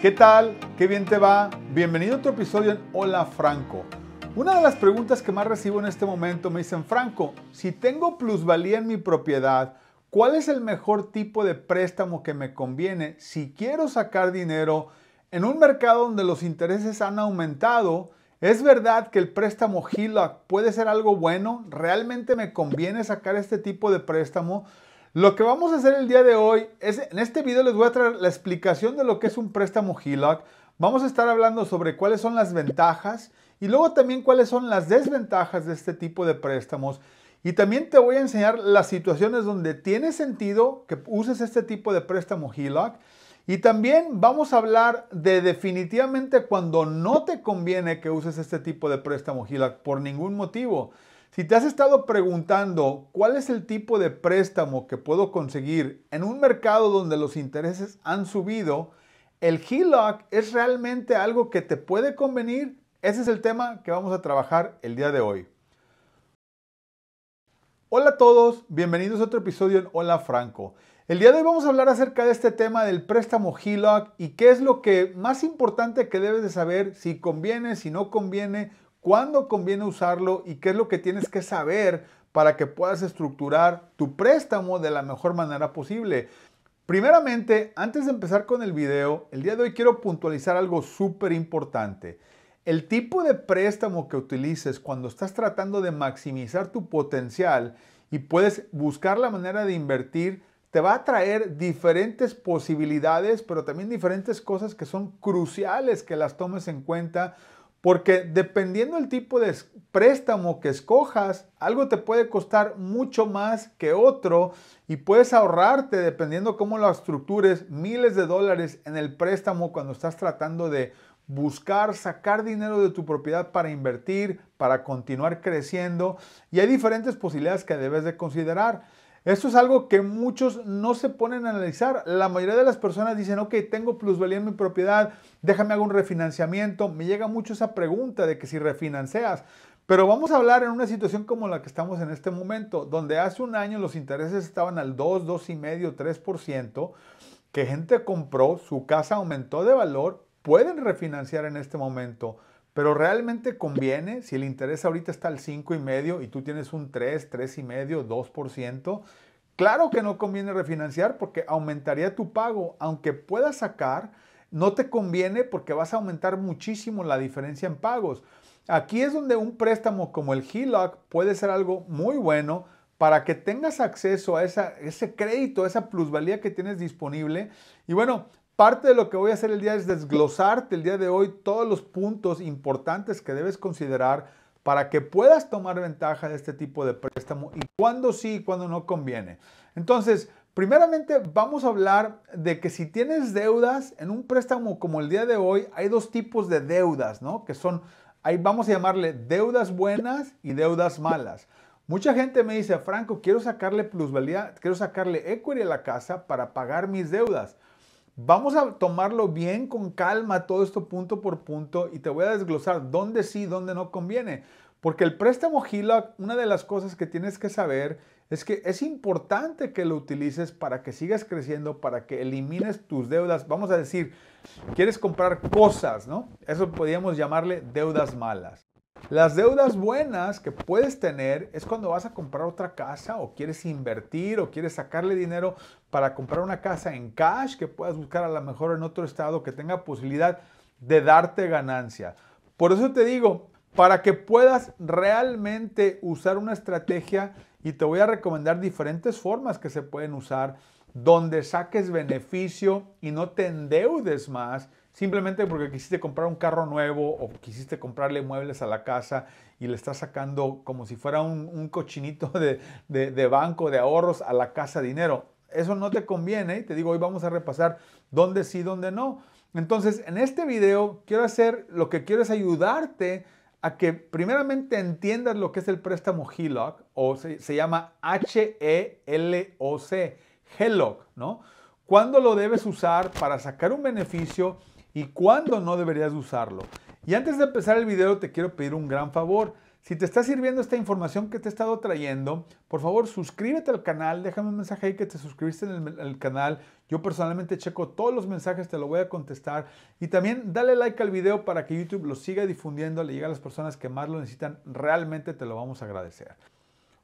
¿Qué tal? ¿Qué bien te va? Bienvenido a otro episodio en Hola Franco. Una de las preguntas que más recibo en este momento me dicen, Franco, si tengo plusvalía en mi propiedad, ¿cuál es el mejor tipo de préstamo que me conviene si quiero sacar dinero en un mercado donde los intereses han aumentado? ¿Es verdad que el préstamo HELOC puede ser algo bueno? ¿Realmente me conviene sacar este tipo de préstamo? Lo que vamos a hacer el día de hoy es, en este video les voy a traer la explicación de lo que es un préstamo HELOC. Vamos a estar hablando sobre cuáles son las ventajas y luego también cuáles son las desventajas de este tipo de préstamos. Y también te voy a enseñar las situaciones donde tiene sentido que uses este tipo de préstamo HELOC. Y también vamos a hablar de definitivamente cuando no te conviene que uses este tipo de préstamo HELOC por ningún motivo. Si te has estado preguntando cuál es el tipo de préstamo que puedo conseguir en un mercado donde los intereses han subido, ¿el HELOC es realmente algo que te puede convenir? Ese es el tema que vamos a trabajar el día de hoy. Hola a todos, bienvenidos a otro episodio en Hola Franco. El día de hoy vamos a hablar acerca de este tema del préstamo HELOC y qué es lo que más importante que debes de saber, si conviene, si no conviene, cuándo conviene usarlo y qué es lo que tienes que saber para que puedas estructurar tu préstamo de la mejor manera posible. Primeramente, antes de empezar con el video, el día de hoy quiero puntualizar algo súper importante. El tipo de préstamo que utilices cuando estás tratando de maximizar tu potencial y puedes buscar la manera de invertir, te va a traer diferentes posibilidades, pero también diferentes cosas que son cruciales que las tomes en cuenta porque dependiendo del tipo de préstamo que escojas, algo te puede costar mucho más que otro y puedes ahorrarte, dependiendo cómo lo estructures, miles de dólares en el préstamo cuando estás tratando de buscar sacar dinero de tu propiedad para invertir, para continuar creciendo. Y hay diferentes posibilidades que debes de considerar. Esto es algo que muchos no se ponen a analizar. La mayoría de las personas dicen, ok, tengo plusvalía en mi propiedad, déjame hago un refinanciamiento. Me llega mucho esa pregunta de que si refinancias. Pero vamos a hablar en una situación como la que estamos en este momento, donde hace un año los intereses estaban al 2, 2,5, 3%, que gente compró, su casa aumentó de valor, pueden refinanciar en este momento pero realmente conviene, si el interés ahorita está al 5,5 y medio y tú tienes un 3, 3,5, 2%, claro que no conviene refinanciar porque aumentaría tu pago. Aunque puedas sacar, no te conviene porque vas a aumentar muchísimo la diferencia en pagos. Aquí es donde un préstamo como el HELOC puede ser algo muy bueno para que tengas acceso a esa, ese crédito, esa plusvalía que tienes disponible. Y bueno, Parte de lo que voy a hacer el día es desglosarte el día de hoy todos los puntos importantes que debes considerar para que puedas tomar ventaja de este tipo de préstamo y cuándo sí y cuándo no conviene. Entonces, primeramente vamos a hablar de que si tienes deudas en un préstamo como el día de hoy, hay dos tipos de deudas, ¿no? Que son, ahí vamos a llamarle deudas buenas y deudas malas. Mucha gente me dice, Franco, quiero sacarle plusvalía, quiero sacarle equity a la casa para pagar mis deudas. Vamos a tomarlo bien con calma todo esto punto por punto y te voy a desglosar dónde sí, dónde no conviene. Porque el préstamo gila, una de las cosas que tienes que saber es que es importante que lo utilices para que sigas creciendo, para que elimines tus deudas. Vamos a decir, quieres comprar cosas, ¿no? Eso podríamos llamarle deudas malas. Las deudas buenas que puedes tener es cuando vas a comprar otra casa o quieres invertir o quieres sacarle dinero para comprar una casa en cash que puedas buscar a lo mejor en otro estado que tenga posibilidad de darte ganancia. Por eso te digo, para que puedas realmente usar una estrategia y te voy a recomendar diferentes formas que se pueden usar donde saques beneficio y no te endeudes más Simplemente porque quisiste comprar un carro nuevo o quisiste comprarle muebles a la casa y le estás sacando como si fuera un, cochinito de, banco, de ahorros a la casa dinero. Eso no te conviene. y Te digo, hoy vamos a repasar dónde sí, dónde no. Entonces, en este video quiero hacer, lo que quiero es ayudarte a que primeramente entiendas lo que es el préstamo HELOC o se, se llama H-E-L-O-C, HELOC, ¿no? ¿Cuándo lo debes usar para sacar un beneficio y cuándo no deberías usarlo. Y antes de empezar el video te quiero pedir un gran favor. Si te está sirviendo esta información que te he estado trayendo, por favor suscríbete al canal, déjame un mensaje ahí que te suscribiste en el, canal. Yo personalmente checo todos los mensajes, te lo voy a contestar. Y también dale like al video para que YouTube lo siga difundiendo, le llegue a las personas que más lo necesitan. Realmente te lo vamos a agradecer.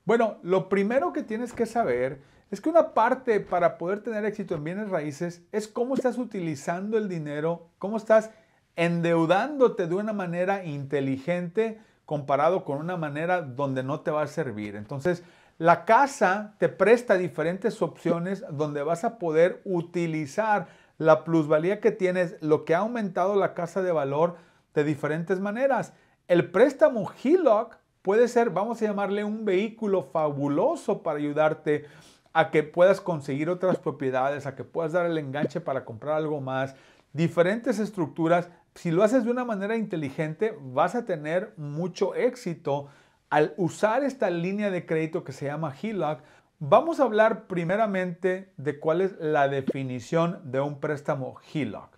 Bueno, lo primero que tienes que saber es que una parte para poder tener éxito en bienes raíces es cómo estás utilizando el dinero, cómo estás endeudándote de una manera inteligente comparado con una manera donde no te va a servir. Entonces, la casa te presta diferentes opciones donde vas a poder utilizar la plusvalía que tienes, lo que ha aumentado la casa de valor de diferentes maneras. El préstamo HELOC puede ser, vamos a llamarle un vehículo fabuloso para ayudarte a que puedas conseguir otras propiedades, a que puedas dar el enganche para comprar algo más, diferentes estructuras. Si lo haces de una manera inteligente, vas a tener mucho éxito al usar esta línea de crédito que se llama HELOC. Vamos a hablar primeramente de cuál es la definición de un préstamo HELOC.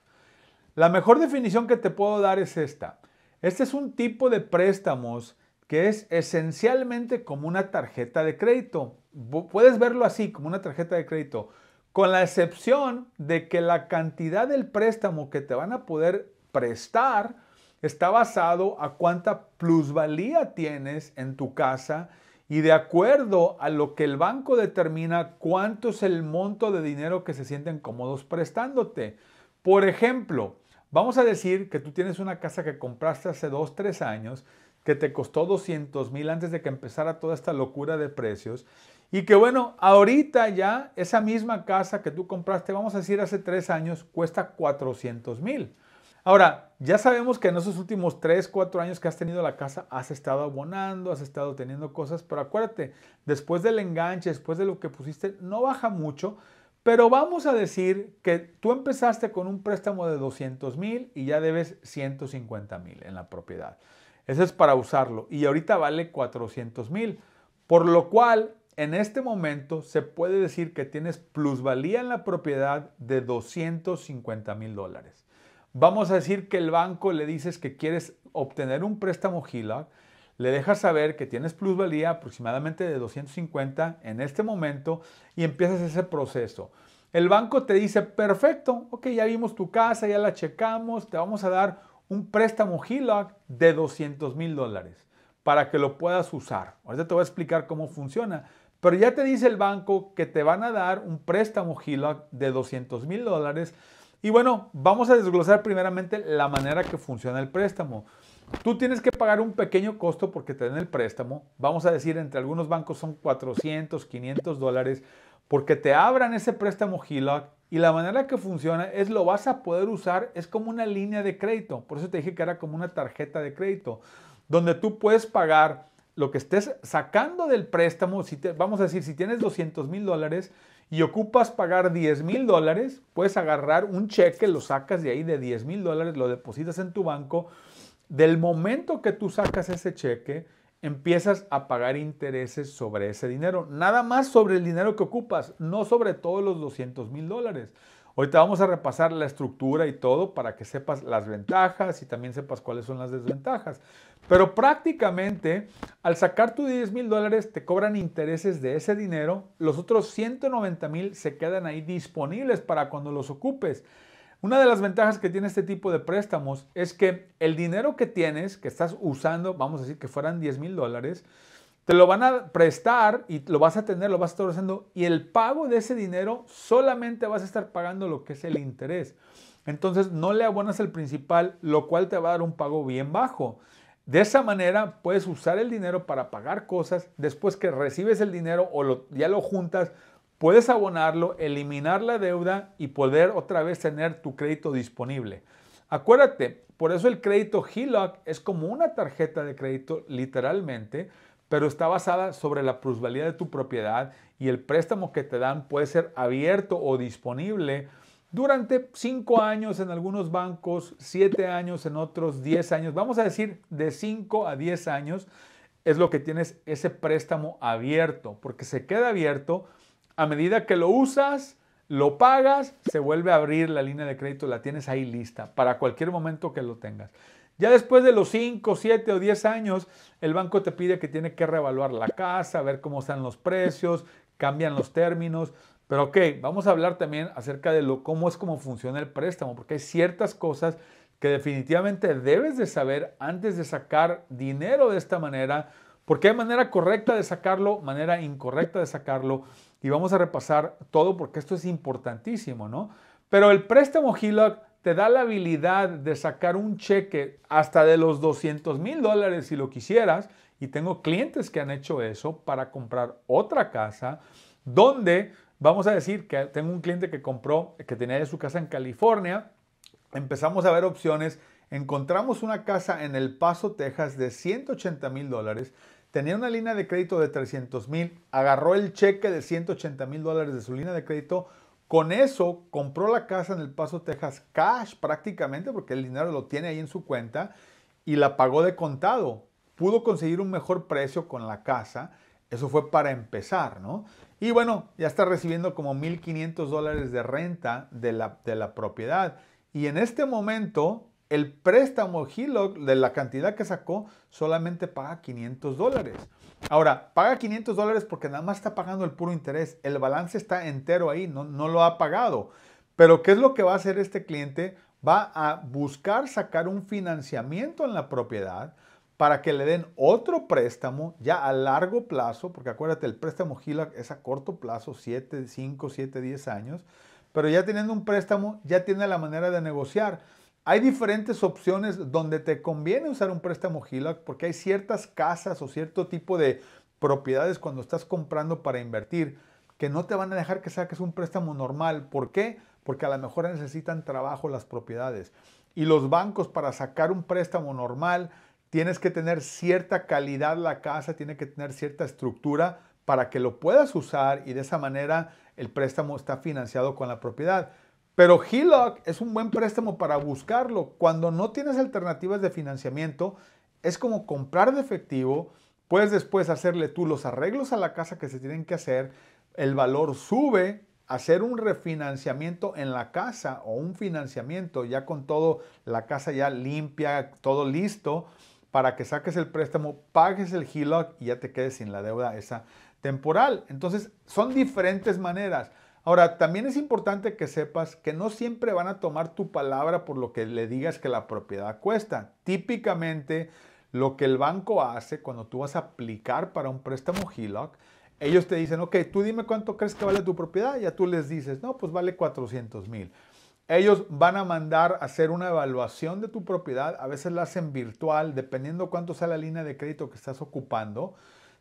La mejor definición que te puedo dar es esta. Este es un tipo de préstamos que es esencialmente como una tarjeta de crédito. Puedes verlo así, como una tarjeta de crédito, con la excepción de que la cantidad del préstamo que te van a poder prestar está basado a cuánta plusvalía tienes en tu casa y de acuerdo a lo que el banco determina cuánto es el monto de dinero que se sienten cómodos prestándote. Por ejemplo, vamos a decir que tú tienes una casa que compraste hace dos, tres años que te costó 200 mil antes de que empezara toda esta locura de precios. Y que bueno, ahorita ya esa misma casa que tú compraste, vamos a decir hace tres años, cuesta 400 mil. Ahora, ya sabemos que en esos últimos tres, cuatro años que has tenido la casa, has estado abonando, has estado teniendo cosas, pero acuérdate, después del enganche, después de lo que pusiste, no baja mucho, pero vamos a decir que tú empezaste con un préstamo de 200 mil y ya debes 150 mil en la propiedad. Ese es para usarlo y ahorita vale 400 mil. Por lo cual, en este momento se puede decir que tienes plusvalía en la propiedad de 250 mil dólares. Vamos a decir que el banco le dices que quieres obtener un préstamo HELOC, le dejas saber que tienes plusvalía aproximadamente de 250 en este momento y empiezas ese proceso. El banco te dice, perfecto, ok, ya vimos tu casa, ya la checamos, te vamos a dar un préstamo HELOC de 200 mil dólares para que lo puedas usar. Ahorita te voy a explicar cómo funciona, pero ya te dice el banco que te van a dar un préstamo HELOC de 200 mil dólares. Y bueno, vamos a desglosar primeramente la manera que funciona el préstamo. Tú tienes que pagar un pequeño costo porque te den el préstamo. Vamos a decir, entre algunos bancos son 400, 500 dólares, porque te abran ese préstamo HELOC y la manera que funciona es lo vas a poder usar, es como una línea de crédito. Por eso te dije que era como una tarjeta de crédito, donde tú puedes pagar lo que estés sacando del préstamo. Si te, vamos a decir, si tienes 200 mil dólares y ocupas pagar 10 mil dólares, puedes agarrar un cheque, lo sacas de ahí de 10 mil dólares, lo depositas en tu banco. Del momento que tú sacas ese cheque, empiezas a pagar intereses sobre ese dinero. Nada más sobre el dinero que ocupas, no sobre todos los 200 mil dólares. Ahorita vamos a repasar la estructura y todo para que sepas las ventajas y también sepas cuáles son las desventajas. Pero prácticamente al sacar tus 10 mil dólares te cobran intereses de ese dinero, los otros 190 mil se quedan ahí disponibles para cuando los ocupes. Una de las ventajas que tiene este tipo de préstamos es que el dinero que tienes, que estás usando, vamos a decir que fueran 10 mil dólares, te lo van a prestar y lo vas a tener, lo vas a estar usando y el pago de ese dinero solamente vas a estar pagando lo que es el interés. Entonces no le abonas el principal, lo cual te va a dar un pago bien bajo. De esa manera puedes usar el dinero para pagar cosas, después que recibes el dinero o lo, ya lo juntas, puedes abonarlo, eliminar la deuda y poder otra vez tener tu crédito disponible. Acuérdate, por eso el crédito HELOC es como una tarjeta de crédito literalmente, pero está basada sobre la plusvalía de tu propiedad y el préstamo que te dan puede ser abierto o disponible durante 5 años en algunos bancos, 7 años en otros, 10 años, vamos a decir de 5 a 10 años es lo que tienes ese préstamo abierto, porque se queda abierto a medida que lo usas, lo pagas, se vuelve a abrir la línea de crédito, la tienes ahí lista para cualquier momento que lo tengas. Ya después de los 5, 7 o 10 años, el banco te pide que tiene que reevaluar la casa, ver cómo están los precios, cambian los términos. Pero ok, vamos a hablar también acerca de lo, cómo es cómo funciona el préstamo, porque hay ciertas cosas que definitivamente debes de saber antes de sacar dinero de esta manera, porque hay manera correcta de sacarlo, manera incorrecta de sacarlo y vamos a repasar todo porque esto es importantísimo, ¿no? Pero el préstamo HELOC te da la habilidad de sacar un cheque hasta de los 200 mil dólares si lo quisieras. Y tengo clientes que han hecho eso para comprar otra casa donde vamos a decir que tengo un cliente que compró, que tenía su casa en California. Empezamos a ver opciones. Encontramos una casa en El Paso, Texas de 180 mil dólares tenía una línea de crédito de 300 mil, agarró el cheque de 180 mil dólares de su línea de crédito, con eso compró la casa en El Paso, Texas, cash prácticamente, porque el dinero lo tiene ahí en su cuenta, y la pagó de contado. Pudo conseguir un mejor precio con la casa. Eso fue para empezar, ¿no? Y bueno, ya está recibiendo como 1.500 dólares de renta de la, de la propiedad. Y en este momento el préstamo HELOC de la cantidad que sacó solamente paga 500 dólares. Ahora, paga 500 dólares porque nada más está pagando el puro interés. El balance está entero ahí, no, lo ha pagado. Pero ¿qué es lo que va a hacer este cliente? Va a buscar sacar un financiamiento en la propiedad para que le den otro préstamo ya a largo plazo, porque acuérdate, el préstamo HELOC es a corto plazo, 7, 5, 7, 10 años, pero ya teniendo un préstamo, ya tiene la manera de negociar. Hay diferentes opciones donde te conviene usar un préstamo HELOC porque hay ciertas casas o cierto tipo de propiedades cuando estás comprando para invertir que no te van a dejar que saques un préstamo normal. ¿Por qué? Porque a lo mejor necesitan trabajo las propiedades. Y los bancos para sacar un préstamo normal tienes que tener cierta calidad la casa, tiene que tener cierta estructura para que lo puedas usar y de esa manera el préstamo está financiado con la propiedad. Pero HELOC es un buen préstamo para buscarlo. Cuando no tienes alternativas de financiamiento, es como comprar de efectivo, puedes después hacerle tú los arreglos a la casa que se tienen que hacer, el valor sube, hacer un refinanciamiento en la casa o un financiamiento ya con todo, la casa ya limpia, todo listo, para que saques el préstamo, pagues el HELOC y ya te quedes sin la deuda esa temporal. Entonces, son diferentes maneras. Ahora, también es importante que sepas que no siempre van a tomar tu palabra por lo que le digas que la propiedad cuesta. Típicamente, lo que el banco hace cuando tú vas a aplicar para un préstamo HELOC, ellos te dicen, ok, tú dime cuánto crees que vale tu propiedad, ya tú les dices, no, pues vale 400 mil. Ellos van a mandar a hacer una evaluación de tu propiedad, a veces la hacen virtual, dependiendo cuánto sea la línea de crédito que estás ocupando.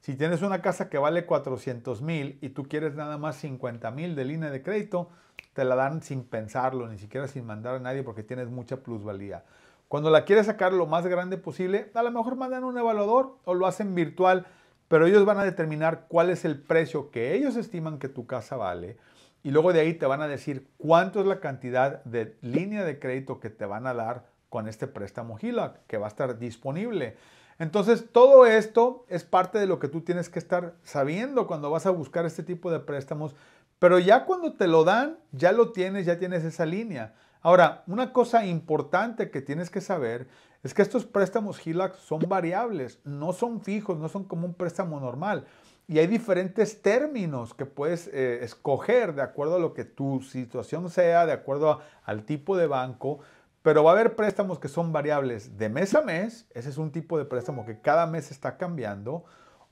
Si tienes una casa que vale 400 mil y tú quieres nada más 50 mil de línea de crédito, te la dan sin pensarlo, ni siquiera sin mandar a nadie porque tienes mucha plusvalía. Cuando la quieres sacar lo más grande posible, a lo mejor mandan un evaluador o lo hacen virtual, pero ellos van a determinar cuál es el precio que ellos estiman que tu casa vale y luego de ahí te van a decir cuánto es la cantidad de línea de crédito que te van a dar con este préstamo gila que va a estar disponible. Entonces, todo esto es parte de lo que tú tienes que estar sabiendo cuando vas a buscar este tipo de préstamos, pero ya cuando te lo dan, ya lo tienes, ya tienes esa línea. Ahora, una cosa importante que tienes que saber es que estos préstamos HILAC son variables, no son fijos, no son como un préstamo normal. Y hay diferentes términos que puedes eh, escoger de acuerdo a lo que tu situación sea, de acuerdo al tipo de banco. Pero va a haber préstamos que son variables de mes a mes. Ese es un tipo de préstamo que cada mes está cambiando.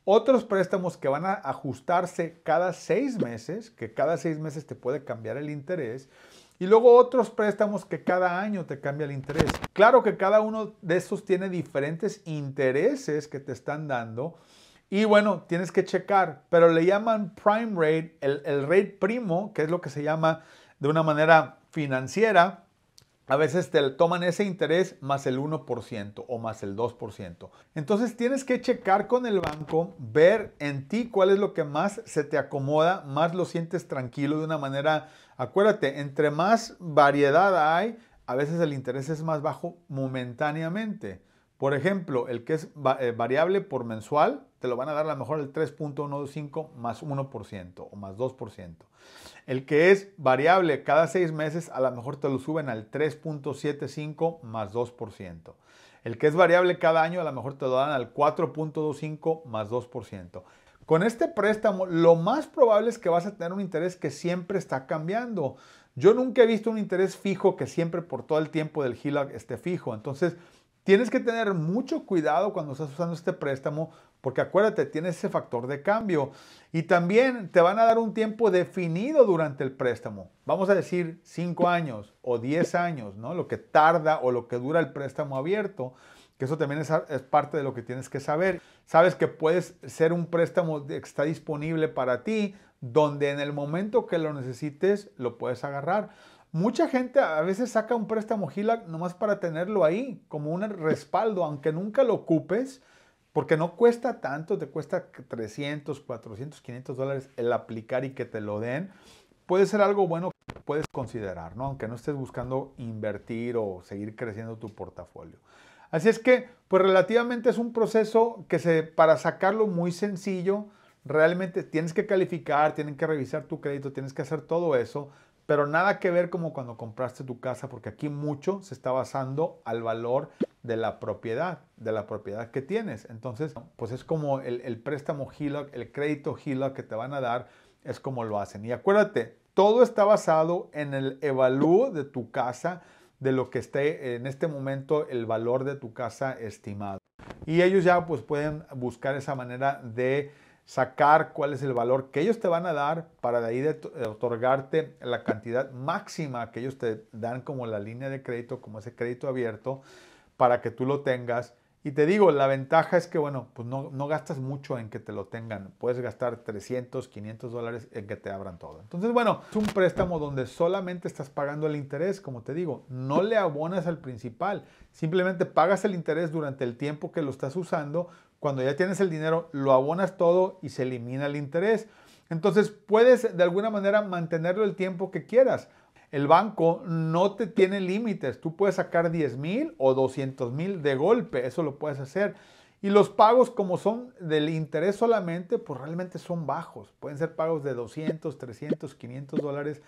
Otros préstamos que van a ajustarse cada seis meses, que cada seis meses te puede cambiar el interés. Y luego otros préstamos que cada año te cambia el interés. Claro que cada uno de esos tiene diferentes intereses que te están dando. Y bueno, tienes que checar, pero le llaman prime rate, el, el rate primo, que es lo que se llama de una manera financiera a veces te toman ese interés más el 1% o más el 2%. Entonces tienes que checar con el banco, ver en ti cuál es lo que más se te acomoda, más lo sientes tranquilo de una manera, acuérdate, entre más variedad hay, a veces el interés es más bajo momentáneamente. Por ejemplo, el que es eh, variable por mensual, te lo van a dar a lo mejor el 3.125 más 1% o más 2%. El que es variable cada seis meses, a lo mejor te lo suben al 3.75 más 2%. El que es variable cada año, a lo mejor te lo dan al 4.25 más 2%. Con este préstamo, lo más probable es que vas a tener un interés que siempre está cambiando. Yo nunca he visto un interés fijo que siempre por todo el tiempo del HILAG esté fijo. Entonces, Tienes que tener mucho cuidado cuando estás usando este préstamo porque acuérdate, tiene ese factor de cambio y también te van a dar un tiempo definido durante el préstamo. Vamos a decir 5 años o 10 años, ¿no? Lo que tarda o lo que dura el préstamo abierto, que eso también es, es parte de lo que tienes que saber. Sabes que puedes ser un préstamo que está disponible para ti, donde en el momento que lo necesites lo puedes agarrar. Mucha gente a veces saca un préstamo GILAC nomás para tenerlo ahí, como un respaldo, aunque nunca lo ocupes, porque no cuesta tanto, te cuesta 300, 400, 500 dólares el aplicar y que te lo den. Puede ser algo bueno que puedes considerar, Aunque no estés buscando invertir o seguir creciendo tu portafolio. Así es que, pues relativamente es un proceso que se, para sacarlo muy sencillo, realmente tienes que calificar, tienen que revisar tu crédito, tienes que hacer todo eso, pero nada que ver como cuando compraste tu casa, porque aquí mucho se está basando al valor de la propiedad, de la propiedad que tienes. Entonces, pues es como el, préstamo HELOC, el crédito HELOC que te van a dar, es como lo hacen. Y acuérdate, todo está basado en el evalúo de tu casa, de lo que esté en este momento el valor de tu casa estimado. Y ellos ya pues pueden buscar esa manera de sacar cuál es el valor que ellos te van a dar para de ahí otorgarte la cantidad máxima que ellos te dan como la línea de crédito, como ese crédito abierto, para que tú lo tengas. Y te digo, la ventaja es que, bueno, pues no, no gastas mucho en que te lo tengan. Puedes gastar 300, 500 dólares en que te abran todo. Entonces, bueno, es un préstamo donde solamente estás pagando el interés, como te digo. No le abonas al principal. Simplemente pagas el interés durante el tiempo que lo estás usando cuando ya tienes el dinero, lo abonas todo y se elimina el interés. Entonces puedes de alguna manera mantenerlo el tiempo que quieras. El banco no te tiene límites. Tú puedes sacar 10 mil o 200 mil de golpe. Eso lo puedes hacer. Y los pagos, como son del interés solamente, pues realmente son bajos. Pueden ser pagos de 200, 300, 500 dólares.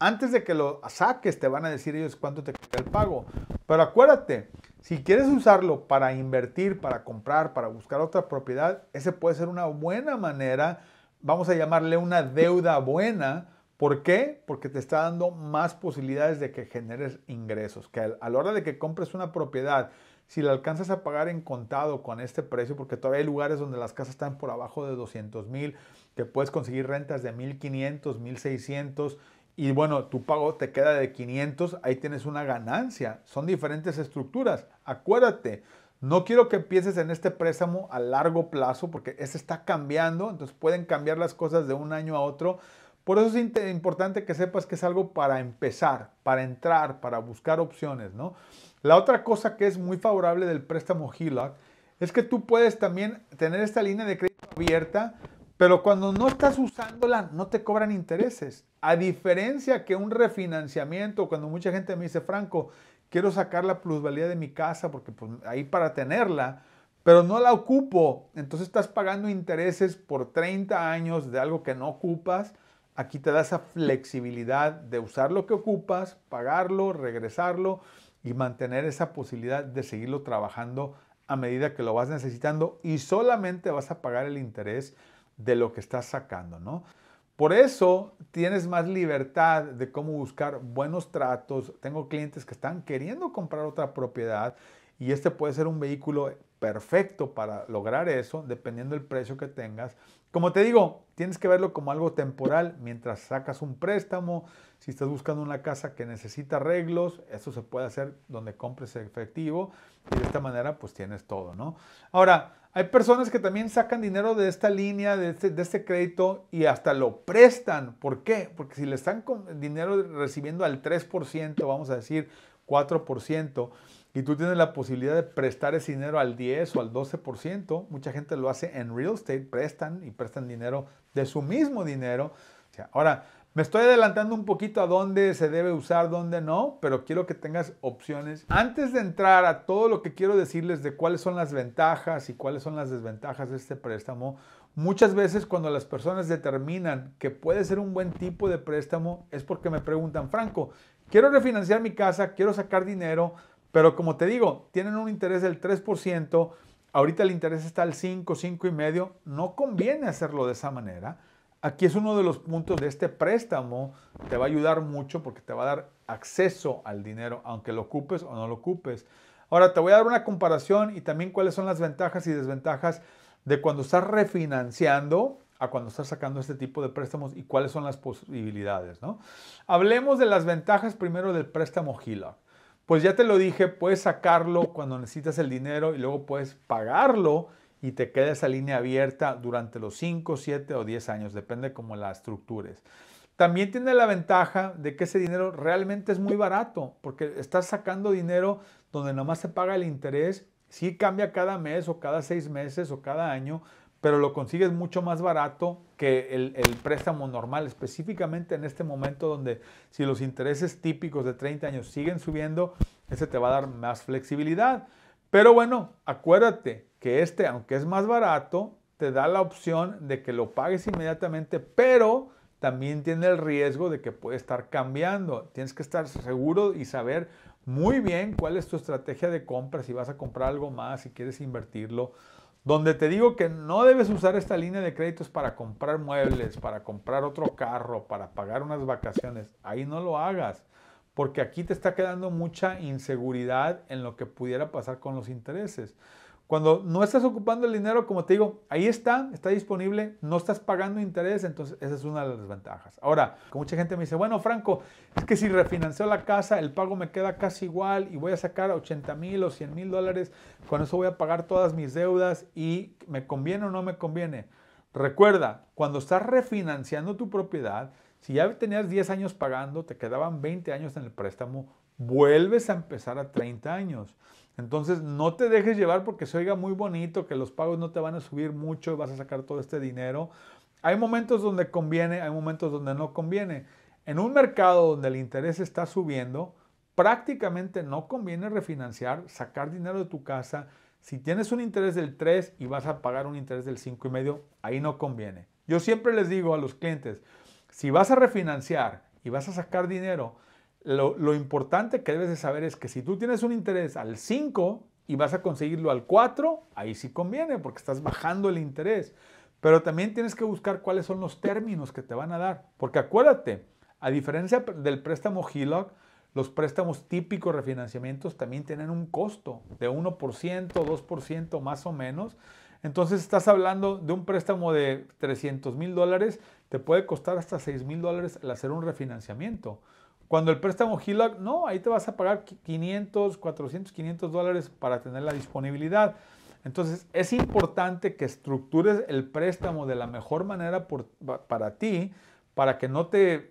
Antes de que lo saques, te van a decir ellos cuánto te queda el pago. Pero acuérdate, si quieres usarlo para invertir, para comprar, para buscar otra propiedad, ese puede ser una buena manera, vamos a llamarle una deuda buena. ¿Por qué? Porque te está dando más posibilidades de que generes ingresos, que a la hora de que compres una propiedad, si la alcanzas a pagar en contado con este precio, porque todavía hay lugares donde las casas están por abajo de 200 mil, que puedes conseguir rentas de 1500, 1600 y bueno, tu pago te queda de 500, ahí tienes una ganancia. Son diferentes estructuras. Acuérdate, no quiero que empieces en este préstamo a largo plazo porque ese está cambiando, entonces pueden cambiar las cosas de un año a otro. Por eso es importante que sepas que es algo para empezar, para entrar, para buscar opciones, ¿no? La otra cosa que es muy favorable del préstamo HELOC es que tú puedes también tener esta línea de crédito abierta pero cuando no estás usándola, no te cobran intereses. A diferencia que un refinanciamiento, cuando mucha gente me dice, Franco, quiero sacar la plusvalía de mi casa porque pues, ahí para tenerla, pero no la ocupo. Entonces estás pagando intereses por 30 años de algo que no ocupas. Aquí te da esa flexibilidad de usar lo que ocupas, pagarlo, regresarlo y mantener esa posibilidad de seguirlo trabajando a medida que lo vas necesitando y solamente vas a pagar el interés de lo que estás sacando, ¿no? Por eso tienes más libertad de cómo buscar buenos tratos. Tengo clientes que están queriendo comprar otra propiedad y este puede ser un vehículo perfecto para lograr eso, dependiendo del precio que tengas. Como te digo, tienes que verlo como algo temporal mientras sacas un préstamo, si estás buscando una casa que necesita arreglos, eso se puede hacer donde compres efectivo de esta manera pues tienes todo, ¿no? Ahora, hay personas que también sacan dinero de esta línea, de este, este crédito y hasta lo prestan. ¿Por qué? Porque si le están con dinero recibiendo al 3%, vamos a decir 4%, y tú tienes la posibilidad de prestar ese dinero al 10 o al 12%, mucha gente lo hace en real estate, prestan y prestan dinero de su mismo dinero. O sea, ahora, me estoy adelantando un poquito a dónde se debe usar, dónde no, pero quiero que tengas opciones. Antes de entrar a todo lo que quiero decirles de cuáles son las ventajas y cuáles son las desventajas de este préstamo, muchas veces cuando las personas determinan que puede ser un buen tipo de préstamo es porque me preguntan, Franco, quiero refinanciar mi casa, quiero sacar dinero, pero como te digo, tienen un interés del 3%, ahorita el interés está al 5, 5 y medio, no conviene hacerlo de esa manera Aquí es uno de los puntos de este préstamo, te va a ayudar mucho porque te va a dar acceso al dinero, aunque lo ocupes o no lo ocupes. Ahora te voy a dar una comparación y también cuáles son las ventajas y desventajas de cuando estás refinanciando a cuando estás sacando este tipo de préstamos y cuáles son las posibilidades, Hablemos de las ventajas primero del préstamo Gila. Pues ya te lo dije, puedes sacarlo cuando necesitas el dinero y luego puedes pagarlo y te queda esa línea abierta durante los 5, 7 o 10 años, depende cómo la estructures. También tiene la ventaja de que ese dinero realmente es muy barato, porque estás sacando dinero donde nomás se paga el interés, sí cambia cada mes o cada seis meses o cada año, pero lo consigues mucho más barato que el, el, préstamo normal, específicamente en este momento donde si los intereses típicos de 30 años siguen subiendo, ese te va a dar más flexibilidad. Pero bueno, acuérdate que este, aunque es más barato, te da la opción de que lo pagues inmediatamente, pero también tiene el riesgo de que puede estar cambiando. Tienes que estar seguro y saber muy bien cuál es tu estrategia de compra, si vas a comprar algo más, si quieres invertirlo. Donde te digo que no debes usar esta línea de créditos para comprar muebles, para comprar otro carro, para pagar unas vacaciones. Ahí no lo hagas porque aquí te está quedando mucha inseguridad en lo que pudiera pasar con los intereses. Cuando no estás ocupando el dinero, como te digo, ahí está, está disponible, no estás pagando interés, entonces esa es una de las ventajas. Ahora, mucha gente me dice, bueno, Franco, es que si refinanció la casa, el pago me queda casi igual y voy a sacar 80 mil o 100 mil dólares, con eso voy a pagar todas mis deudas y me conviene o no me conviene. Recuerda, cuando estás refinanciando tu propiedad, si ya tenías 10 años pagando, te quedaban 20 años en el préstamo, vuelves a empezar a 30 años. Entonces, no te dejes llevar porque se oiga muy bonito, que los pagos no te van a subir mucho y vas a sacar todo este dinero. Hay momentos donde conviene, hay momentos donde no conviene. En un mercado donde el interés está subiendo, prácticamente no conviene refinanciar, sacar dinero de tu casa. Si tienes un interés del 3 y vas a pagar un interés del 5,5, ahí no conviene. Yo siempre les digo a los clientes, si vas a refinanciar y vas a sacar dinero, lo, importante que debes de saber es que si tú tienes un interés al 5 y vas a conseguirlo al 4, ahí sí conviene porque estás bajando el interés. Pero también tienes que buscar cuáles son los términos que te van a dar. Porque acuérdate, a diferencia del préstamo HELOC, los préstamos típicos refinanciamientos también tienen un costo de 1%, 2% más o menos. Entonces estás hablando de un préstamo de 300 mil dólares te puede costar hasta 6 mil dólares el hacer un refinanciamiento. Cuando el préstamo HELOC, no, ahí te vas a pagar 500, 400, 500 dólares para tener la disponibilidad. Entonces, es importante que estructures el préstamo de la mejor manera para ti, para que no te eh,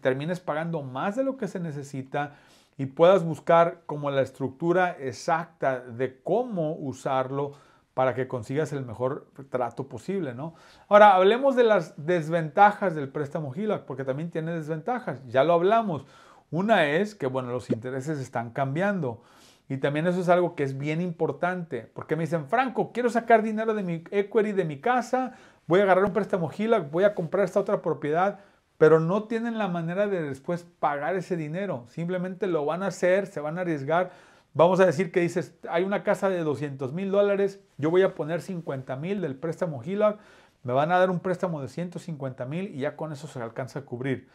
termines pagando más de lo que se necesita y puedas buscar como la estructura exacta de cómo usarlo para que consigas el mejor trato posible, ¿no? Ahora, hablemos de las desventajas del préstamo HELOC, porque también tiene desventajas, ya lo hablamos. Una es que, bueno, los intereses están cambiando. Y también eso es algo que es bien importante, porque me dicen, Franco, quiero sacar dinero de mi equity, de mi casa, voy a agarrar un préstamo HELOC, voy a comprar esta otra propiedad, pero no tienen la manera de después pagar ese dinero. Simplemente lo van a hacer, se van a arriesgar Vamos a decir que dices, hay una casa de 200 mil dólares, yo voy a poner 50 mil del préstamo HELOC, me van a dar un préstamo de 150 mil y ya con eso se alcanza a cubrir.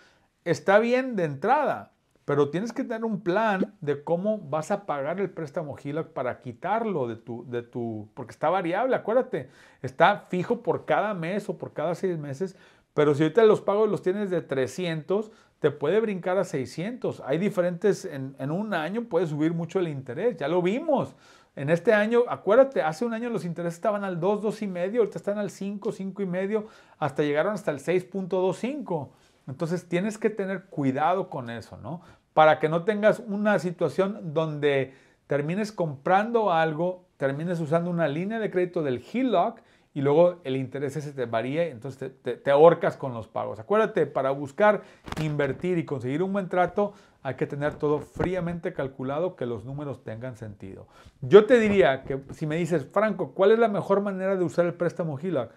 Está bien de entrada, pero tienes que tener un plan de cómo vas a pagar el préstamo HELOC para quitarlo de tu, de tu, porque está variable, acuérdate, está fijo por cada mes o por cada seis meses, pero si ahorita los pagos los tienes de 300, te puede brincar a 600. Hay diferentes, en, un año puede subir mucho el interés, ya lo vimos. En este año, acuérdate, hace un año los intereses estaban al 2, 2 y ahorita están al 5, 5 y medio, hasta llegaron hasta el 6.25. Entonces tienes que tener cuidado con eso, ¿no? Para que no tengas una situación donde termines comprando algo, termines usando una línea de crédito del HELOC y luego el interés ese te varía, entonces te, ahorcas con los pagos. Acuérdate, para buscar, invertir y conseguir un buen trato, hay que tener todo fríamente calculado, que los números tengan sentido. Yo te diría que si me dices, Franco, ¿cuál es la mejor manera de usar el préstamo HILAC?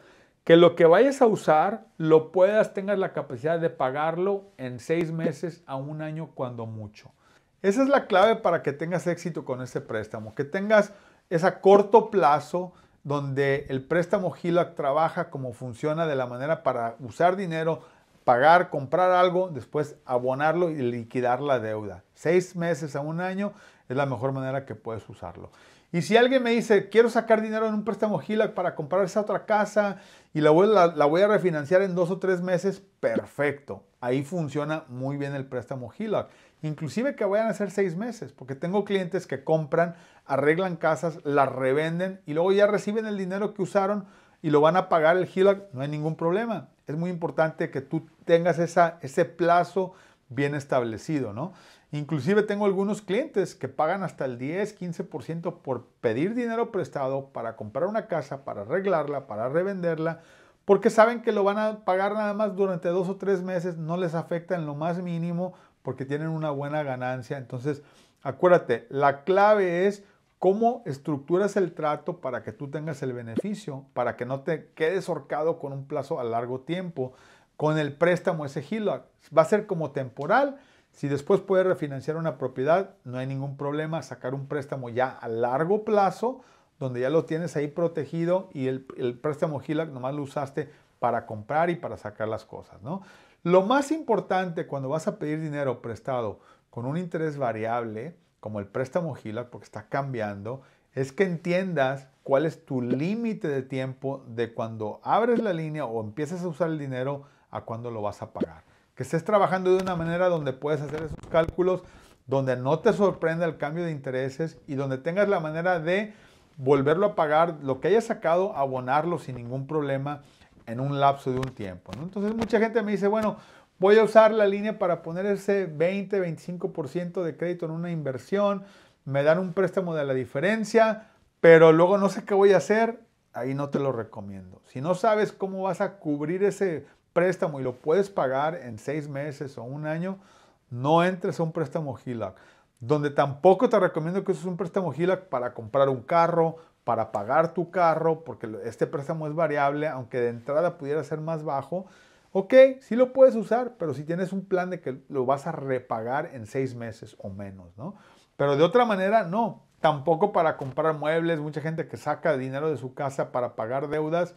Que lo que vayas a usar, lo puedas, tengas la capacidad de pagarlo en seis meses a un año cuando mucho. Esa es la clave para que tengas éxito con ese préstamo, que tengas esa corto plazo, donde el préstamo GILAC trabaja como funciona de la manera para usar dinero, pagar, comprar algo, después abonarlo y liquidar la deuda. Seis meses a un año es la mejor manera que puedes usarlo. Y si alguien me dice, quiero sacar dinero en un préstamo GILAC para comprar esa otra casa y la voy, a refinanciar en dos o tres meses, perfecto. Ahí funciona muy bien el préstamo GILAC inclusive que vayan a ser seis meses, porque tengo clientes que compran, arreglan casas, las revenden y luego ya reciben el dinero que usaron y lo van a pagar el HELOC, no hay ningún problema. Es muy importante que tú tengas esa, ese plazo bien establecido, ¿no? Inclusive tengo algunos clientes que pagan hasta el 10, 15% por pedir dinero prestado para comprar una casa, para arreglarla, para revenderla, porque saben que lo van a pagar nada más durante dos o tres meses, no les afecta en lo más mínimo, porque tienen una buena ganancia. Entonces, acuérdate, la clave es cómo estructuras el trato para que tú tengas el beneficio, para que no te quedes horcado con un plazo a largo tiempo. Con el préstamo ese HILAC. va a ser como temporal. Si después puedes refinanciar una propiedad, no hay ningún problema sacar un préstamo ya a largo plazo, donde ya lo tienes ahí protegido y el, préstamo HILAC nomás lo usaste para comprar y para sacar las cosas, ¿no? Lo más importante cuando vas a pedir dinero prestado con un interés variable, como el préstamo GILA, porque está cambiando, es que entiendas cuál es tu límite de tiempo de cuando abres la línea o empiezas a usar el dinero a cuándo lo vas a pagar. Que estés trabajando de una manera donde puedes hacer esos cálculos, donde no te sorprenda el cambio de intereses y donde tengas la manera de volverlo a pagar, lo que hayas sacado, abonarlo sin ningún problema en un lapso de un tiempo. Entonces mucha gente me dice, bueno, voy a usar la línea para poner ese 20, 25% de crédito en una inversión, me dan un préstamo de la diferencia, pero luego no sé qué voy a hacer, ahí no te lo recomiendo. Si no sabes cómo vas a cubrir ese préstamo y lo puedes pagar en seis meses o un año, no entres a un préstamo Hilac. E Donde tampoco te recomiendo que uses un préstamo Hilac e para comprar un carro, para pagar tu carro, porque este préstamo es variable, aunque de entrada pudiera ser más bajo, ok, sí lo puedes usar, pero si tienes un plan de que lo vas a repagar en seis meses o menos, ¿no? Pero de otra manera, no. Tampoco para comprar muebles, mucha gente que saca dinero de su casa para pagar deudas.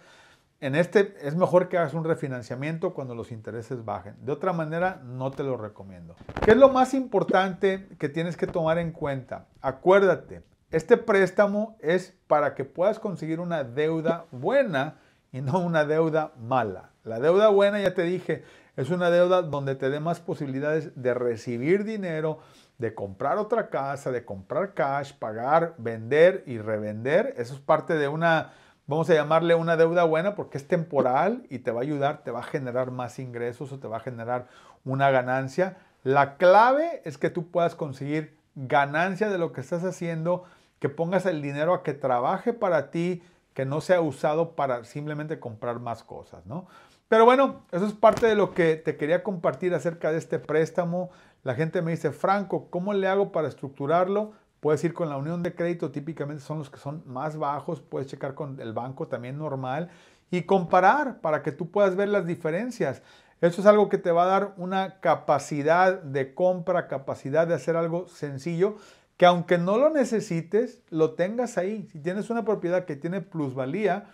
En este es mejor que hagas un refinanciamiento cuando los intereses bajen. De otra manera, no te lo recomiendo. ¿Qué es lo más importante que tienes que tomar en cuenta? Acuérdate, este préstamo es para que puedas conseguir una deuda buena y no una deuda mala. La deuda buena, ya te dije, es una deuda donde te dé más posibilidades de recibir dinero, de comprar otra casa, de comprar cash, pagar, vender y revender. Eso es parte de una, vamos a llamarle una deuda buena porque es temporal y te va a ayudar, te va a generar más ingresos o te va a generar una ganancia. La clave es que tú puedas conseguir ganancia de lo que estás haciendo que pongas el dinero a que trabaje para ti, que no sea usado para simplemente comprar más cosas, ¿no? Pero bueno, eso es parte de lo que te quería compartir acerca de este préstamo. La gente me dice, Franco, ¿cómo le hago para estructurarlo? Puedes ir con la unión de crédito, típicamente son los que son más bajos, puedes checar con el banco también normal y comparar para que tú puedas ver las diferencias. Eso es algo que te va a dar una capacidad de compra, capacidad de hacer algo sencillo que aunque no lo necesites, lo tengas ahí. Si tienes una propiedad que tiene plusvalía,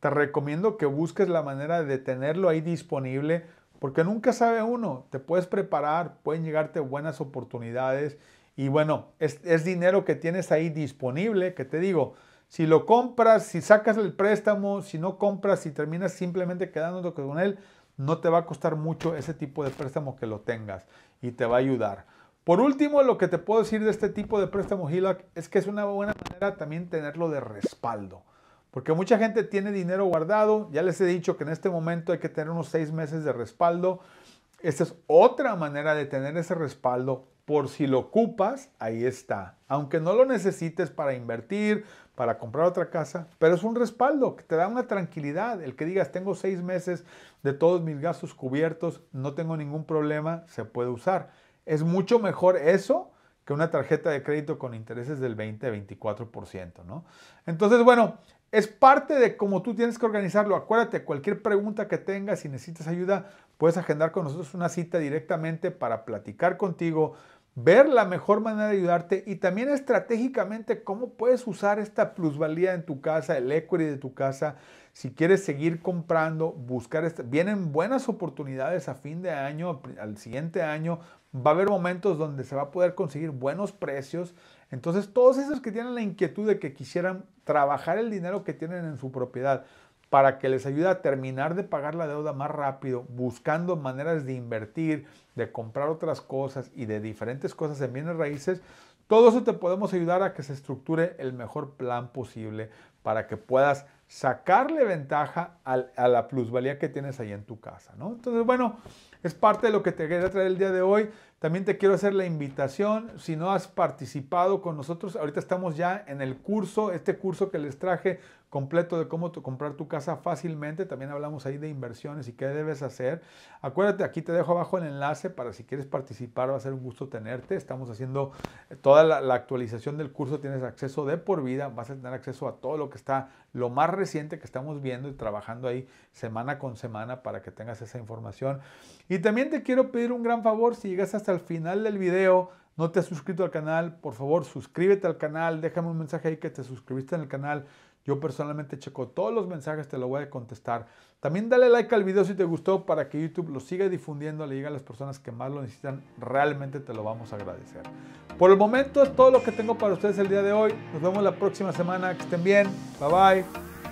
te recomiendo que busques la manera de tenerlo ahí disponible, porque nunca sabe uno, te puedes preparar, pueden llegarte buenas oportunidades y bueno, es, dinero que tienes ahí disponible, que te digo, si lo compras, si sacas el préstamo, si no compras, si terminas simplemente quedándote con él, no te va a costar mucho ese tipo de préstamo que lo tengas y te va a ayudar. Por último, lo que te puedo decir de este tipo de préstamo HELOC es que es una buena manera también tenerlo de respaldo. Porque mucha gente tiene dinero guardado. Ya les he dicho que en este momento hay que tener unos seis meses de respaldo. Esta es otra manera de tener ese respaldo. Por si lo ocupas, ahí está. Aunque no lo necesites para invertir, para comprar otra casa, pero es un respaldo que te da una tranquilidad. El que digas, tengo seis meses de todos mis gastos cubiertos, no tengo ningún problema, se puede usar. Es mucho mejor eso que una tarjeta de crédito con intereses del 20-24%, ¿no? Entonces, bueno, es parte de cómo tú tienes que organizarlo. Acuérdate, cualquier pregunta que tengas, si necesitas ayuda, puedes agendar con nosotros una cita directamente para platicar contigo, ver la mejor manera de ayudarte y también estratégicamente cómo puedes usar esta plusvalía en tu casa, el equity de tu casa, si quieres seguir comprando, buscar, este, vienen buenas oportunidades a fin de año, al siguiente año, va a haber momentos donde se va a poder conseguir buenos precios. Entonces, todos esos que tienen la inquietud de que quisieran trabajar el dinero que tienen en su propiedad para que les ayude a terminar de pagar la deuda más rápido, buscando maneras de invertir, de comprar otras cosas y de diferentes cosas en bienes raíces, todo eso te podemos ayudar a que se estructure el mejor plan posible para que puedas sacarle ventaja a la plusvalía que tienes ahí en tu casa, ¿no? Entonces, bueno, es parte de lo que te quería traer el día de hoy. También te quiero hacer la invitación, si no has participado con nosotros, ahorita estamos ya en el curso, este curso que les traje completo de cómo comprar tu casa fácilmente, también hablamos ahí de inversiones y qué debes hacer. Acuérdate, aquí te dejo abajo el enlace para si quieres participar, va a ser un gusto tenerte. Estamos haciendo eh, toda la, actualización del curso, tienes acceso de por vida, vas a tener acceso a todo lo que está, lo más reciente que estamos viendo y trabajando ahí semana con semana para que tengas esa información. Y también te quiero pedir un gran favor, si llegas hasta al final del video, no te has suscrito al canal, por favor suscríbete al canal, déjame un mensaje ahí que te suscribiste en el canal. Yo personalmente checo todos los mensajes, te lo voy a contestar. También dale like al video si te gustó para que YouTube lo siga difundiendo, le diga a las personas que más lo necesitan. Realmente te lo vamos a agradecer. Por el momento es todo lo que tengo para ustedes el día de hoy. Nos vemos la próxima semana. Que estén bien. Bye bye.